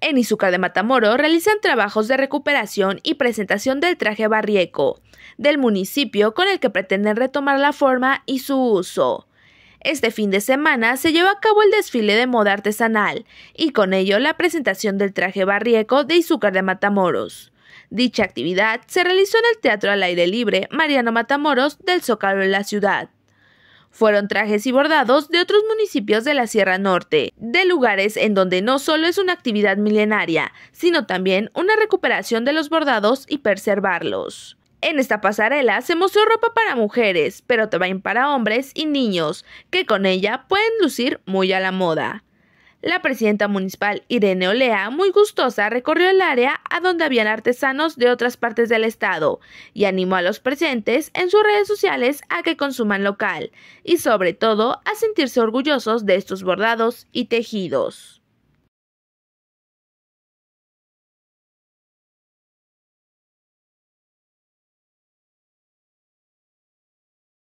En Izúcar de Matamoros realizan trabajos de recuperación y presentación del traje barrieco del municipio con el que pretenden retomar la forma y su uso. Este fin de semana se lleva a cabo el desfile de moda artesanal y con ello la presentación del traje barrieco de Izúcar de Matamoros. Dicha actividad se realizó en el Teatro al Aire Libre Mariano Matamoros del Zócalo de la ciudad. Fueron trajes y bordados de otros municipios de la Sierra Norte, de lugares en donde no solo es una actividad milenaria, sino también una recuperación de los bordados y preservarlos. En esta pasarela se mostró ropa para mujeres, pero también para hombres y niños, que con ella pueden lucir muy a la moda. La presidenta municipal Irene Olea, muy gustosa, recorrió el área a donde habían artesanos de otras partes del estado y animó a los presentes en sus redes sociales a que consuman local y sobre todo a sentirse orgullosos de estos bordados y tejidos.